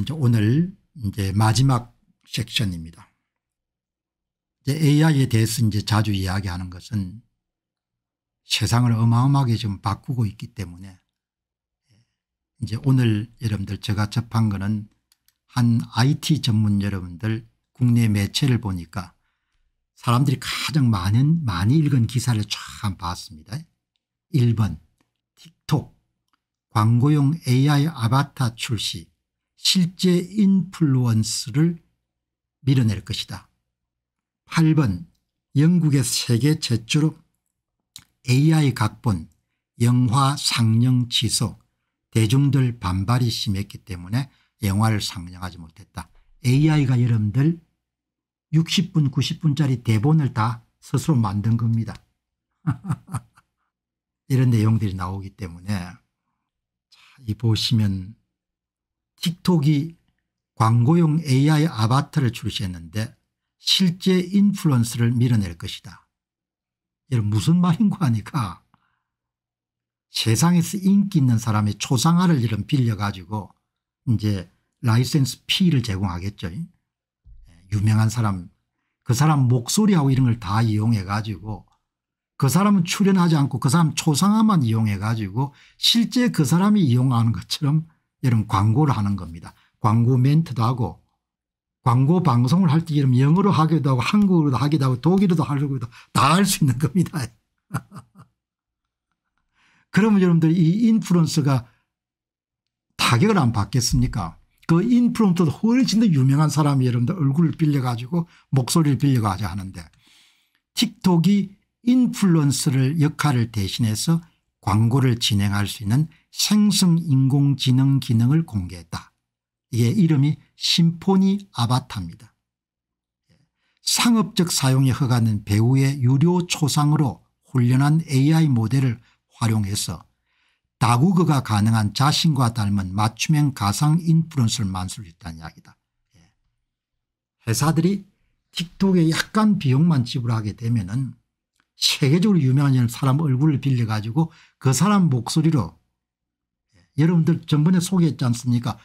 이제 오늘 이제 마지막 섹션입니다. 이제 AI에 대해서 이제 자주 이야기하는 것은 세상을 어마어마하게 지금 바꾸고 있기 때문에 이제 오늘 여러분들 제가 접한 거는 한 IT 전문 여러분들 국내 매체를 보니까 사람들이 가장 많은 많이 읽은 기사를 참 봤습니다. 1번 틱톡 광고용 AI 아바타 출시 실제 인플루언스를 밀어낼 것이다. 8번 영국의 세계 최초로 AI 각본 영화 상영 취소 대중들 반발이 심했기 때문에 영화를 상영하지 못했다. AI가 여러분들 60분 90분짜리 대본을 다 스스로 만든 겁니다. 이런 내용들이 나오기 때문에 이 보시면 틱톡이 광고용 AI 아바타를 출시했는데 실제 인플루언스를 밀어낼 것이다. 여러 무슨 말인가 하니까 세상에서 인기 있는 사람의 초상화를 이런 빌려가지고 이제 라이센스 P를 제공하겠죠. 유명한 사람 그 사람 목소리하고 이런 걸 다 이용해 가지고 그 사람은 출연하지 않고 그 사람 초상화만 이용해 가지고 실제 그 사람이 이용하는 것처럼 이런 광고를 하는 겁니다. 광고 멘트도 하고 광고 방송을 할때 이런 영어로 하기도 하고 한국어로 하기도 하고 독일어도 하기도 다할 수 있는 겁니다. 그러면 여러분들 이 인플루언서가 타격을 안 받겠습니까 그 인플루언서도 훨씬 더 유명한 사람이 여러분들 얼굴을 빌려가지고 목소리를 빌려가자 하는데 틱톡이 인플루언서를 역할을 대신해서 광고를 진행할 수 있는 생성 인공지능 기능을 공개했다. 이게 이름이 심포니 아바타입니다. 상업적 사용에 허가된 배우의 유료 초상으로 훈련한 AI 모델을 활용해서 다국어가 가능한 자신과 닮은 맞춤형 가상 인플루언서를 만들었다는 이야기다. 예. 회사들이 틱톡에 약간 비용만 지불하게 되면 은 세계적으로 유명한 사람 얼굴을 빌려가지고 그 사람 목소리로 여러분들 전번에 소개했지 않습니까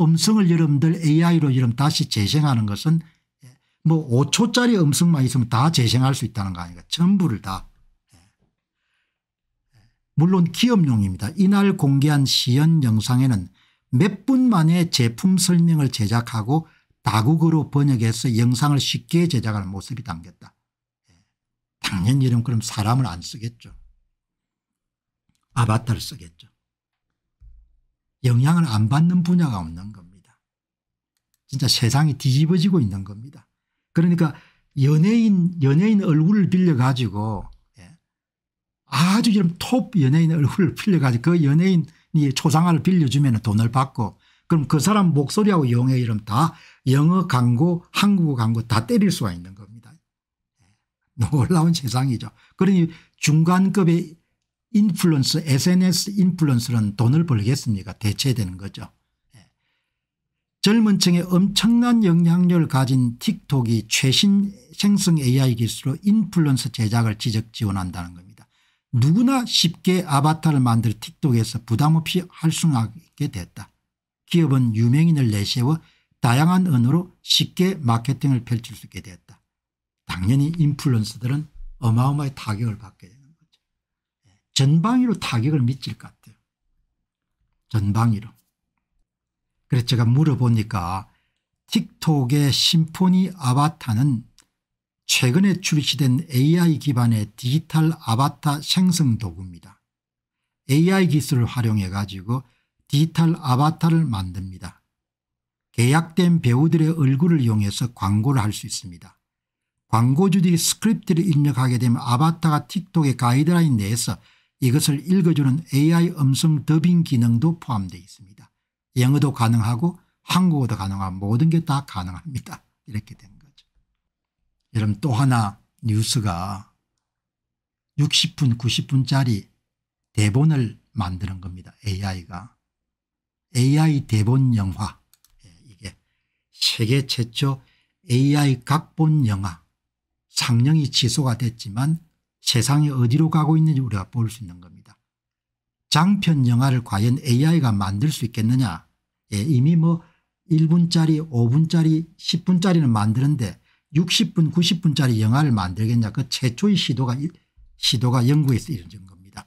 음성을 여러분들 AI로 여러분 다시 재생하는 것은 예, 뭐 5초짜리 음성만 있으면 다 재생할 수 있다는 거 아닌가 전부를 다. 예. 예. 물론 기업용입니다. 이날 공개한 시연 영상에는 몇 분 만에 제품 설명을 제작하고 다국어로 번역해서 영상을 쉽게 제작하는 모습이 담겼다. 당연히 이런 그럼 사람을 안 쓰겠죠. 아바타를 쓰겠죠. 영향을 안 받는 분야가 없는 겁니다. 진짜 세상이 뒤집어지고 있는 겁니다. 그러니까 연예인 연예인 얼굴을 빌려 가지고 예. 아주 이런 톱 연예인 얼굴을 빌려 가지고 그 연예인이 초상화를 빌려주면 돈을 받고 그럼 그 사람 목소리하고 영어 이름 다 영어 광고 한국어 광고 다 때릴 수가 있는 겁니다. 예. 놀라운 세상이죠. 그러니 중간급의 인플루언스 sns 인플루언스는 돈을 벌겠습니까 대체되는 거죠. 예. 젊은 층에 엄청난 영향력을 가진 틱톡이 최신 생성 AI 기술로 인플루언서 제작을 지적 지원한다는 겁니다. 누구나 쉽게 아바타를 만들 틱톡에서 부담없이 활성하게 됐다. 기업은 유명인을 내세워 다양한 언어로 쉽게 마케팅을 펼칠 수 있게 됐다. 당연히 인플루언서들은 어마어마한 타격을 받게 전방위로 타격을 미칠 것 같아요. 전방위로. 그래서 제가 물어보니까 틱톡의 심포니 아바타는 최근에 출시된 AI 기반의 디지털 아바타 생성 도구입니다. AI 기술을 활용해 가지고 디지털 아바타를 만듭니다. 계약된 배우들의 얼굴을 이용해서 광고를 할 수 있습니다. 광고주들이 스크립트를 입력하게 되면 아바타가 틱톡의 가이드라인 내에서 이것을 읽어주는 AI 음성 더빙 기능도 포함되어 있습니다. 영어도 가능하고 한국어도 가능한 모든 게 다 가능합니다. 이렇게 된 거죠. 여러분 또 하나 뉴스가 60분 90분짜리 대본을 만드는 겁니다. AI가. AI 대본 영화 예, 이게 세계 최초 AI 각본 영화 상영이 취소가 됐지만 세상이 어디로 가고 있는지 우리가 볼 수 있는 겁니다. 장편 영화를 과연 AI가 만들 수 있겠느냐 예, 이미 뭐 1분짜리 5분짜리 10분짜리는 만드는데 60분 90분짜리 영화를 만들겠냐 그 최초의 시도가 시도가 영국에서 이루어진 겁니다.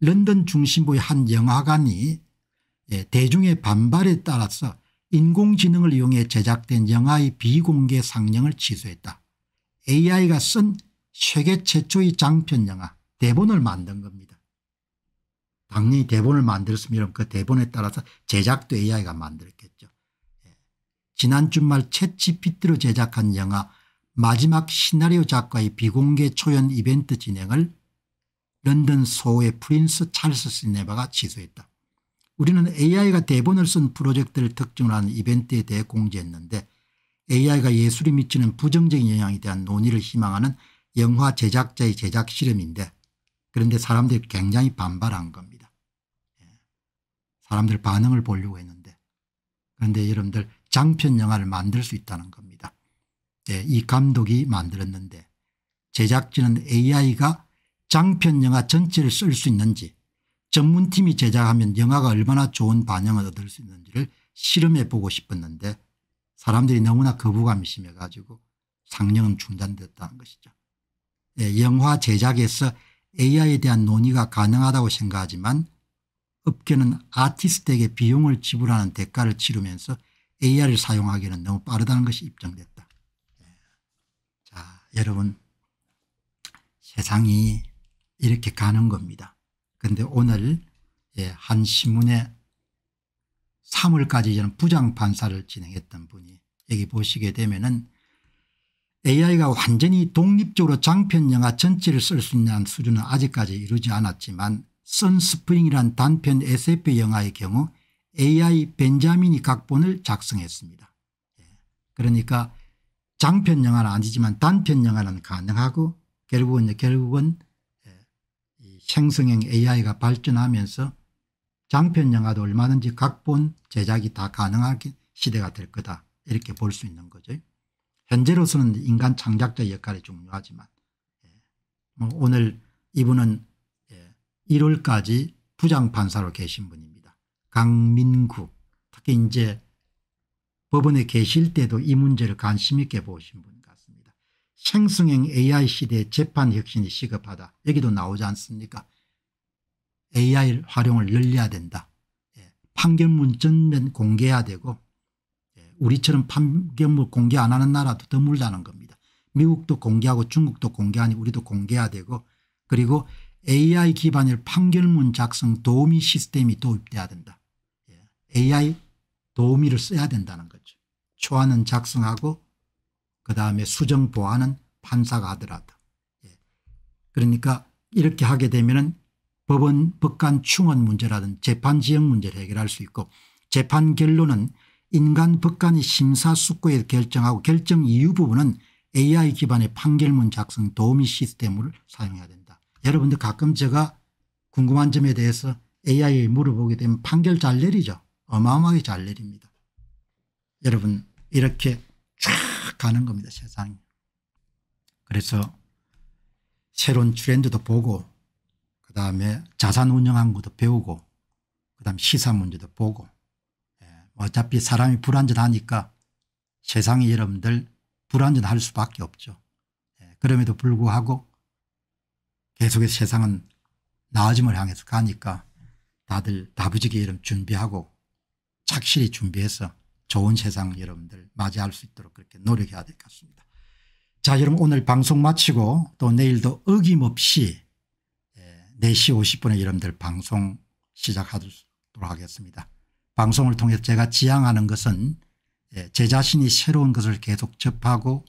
런던 중심부의 한 영화관이 예, 대중의 반발에 따라서 인공지능을 이용해 제작된 영화의 비공개 상영을 취소했다. AI가 쓴 세계 최초의 장편 영화 대본을 만든 겁니다. 당연히 대본을 만들었으면 그 대본에 따라서 제작도 AI가 만들었겠죠. 예. 지난 주말 챗GPT로 제작한 영화 마지막 시나리오 작가의 비공개 초연 이벤트 진행을 런던 소호의 프린스 찰스 시네바가 취소했다. 우리는 AI가 대본을 쓴 프로젝트를 특징 하는 이벤트에 대해 공지했는데 AI가 예술에 미치는 부정적인 영향에 대한 논의를 희망하는 영화 제작자의 제작 실험인데 그런데 사람들이 굉장히 반발한 겁니다. 예. 사람들 반응을 보려고 했는데 그런데 여러분들 장편 영화를 만들 수 있다는 겁니다. 네, 이 감독이 만들었는데 제작진은 AI가 장편 영화 전체를 쓸 수 있는지 전문팀이 제작하면 영화가 얼마나 좋은 반영을 얻을 수 있는지를 실험해 보고 싶었는데 사람들이 너무나 거부감이 심해가지고 상영은 중단됐다는 것이죠. 예, 영화 제작에서 AI에 대한 논의가 가능하다고 생각하지만 업계는 아티스트에게 비용을 지불하는 대가를 치르면서 AI를 사용하기에는 너무 빠르다는 것이 입증됐다. 예. 자 여러분 세상이 이렇게 가는 겁니다. 그런데 오늘 예, 한 신문에 3월까지 저는 부장판사를 진행했던 분이 여기 보시게 되면 은 AI가 완전히 독립적으로 장편 영화 전체를 쓸 수 있는 수준은 아직까지 이루지 않았지만 선스프링이란 단편 SF 영화의 경우 AI 벤자민이 각본을 작성했습니다. 예. 그러니까 장편 영화는 아니지만 단편 영화는 가능하고 결국은 결국은 예, 생성형 AI가 발전하면서 장편 영화도 얼마든지 각본 제작이 다 가능한 시대가 될 거다 이렇게 볼 수 있는 거죠. 현재로서는 인간 창작자 역할이 중요하지만 예, 뭐 오늘 이분은 1월까지 예, 부장판사로 계신 분입니다. 강민구 특히 이제 법원에 계실 때도 이 문제를 관심 있게 보신 분 같습니다. 생성형 AI 시대의 재판 혁신이 시급하다. 여기도 나오지 않습니까? AI 활용을 늘려야 된다. 예, 판결문 전면 공개해야 되고 우리처럼 판결문 공개 안 하는 나라도 드물다는 겁니다. 미국도 공개하고 중국도 공개하니 우리도 공개해야 되고 그리고 AI 기반의 판결문 작성 도우미 시스템이 도입돼야 된다. 예. AI 도우미를 써야 된다는 거죠. 초안은 작성하고 그다음에 수정 보완은 판사가 하더라도. 예. 그러니까 이렇게 하게 되면 법원 법관 충원 문제라든 재판 지역 문제를 해결할 수 있고 재판 결론은 인간 법관이 심사숙고에 결정하고 결정 이유 부분은 AI 기반의 판결문 작성 도우미 시스템을 사용해야 된다. 여러분들 가끔 제가 궁금한 점에 대해서 AI에 물어보게 되면 판결 잘 내리죠. 어마어마하게 잘 내립니다. 여러분 이렇게 쫙 가는 겁니다 세상이. 그래서 새로운 트렌드도 보고 그다음에 자산 운영한 것도 배우고 그다음 시사 문제도 보고 어차피 사람이 불완전하니까 세상이 여러분들 불완전할 수밖에 없죠. 예, 그럼에도 불구하고 계속해서 세상은 나아짐을 향해서 가니까 다들 다부지게 이름 준비하고 착실히 준비해서 좋은 세상 여러분들 맞이할 수 있도록 그렇게 노력해야 될 것 같습니다. 자 여러분 오늘 방송 마치고 또 내일도 어김없이 4시 예, 50분에 여러분들 방송 시작하도록 하겠습니다. 방송을 통해 제가 지향하는 것은 예, 제 자신이 새로운 것을 계속 접하고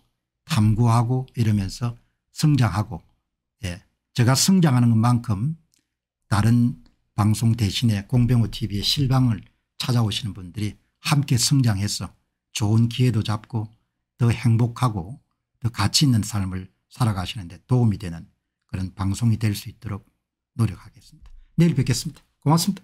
탐구하고 이러면서 성장하고 예, 제가 성장하는 것만큼 다른 방송 대신에 공병호 tv의 실방을 찾아오시는 분들이 함께 성장해서 좋은 기회도 잡고 더 행복하고 더 가치 있는 삶을 살아가시는 데 도움이 되는 그런 방송이 될 수 있도록 노력하겠습니다. 내일 뵙겠습니다. 고맙습니다.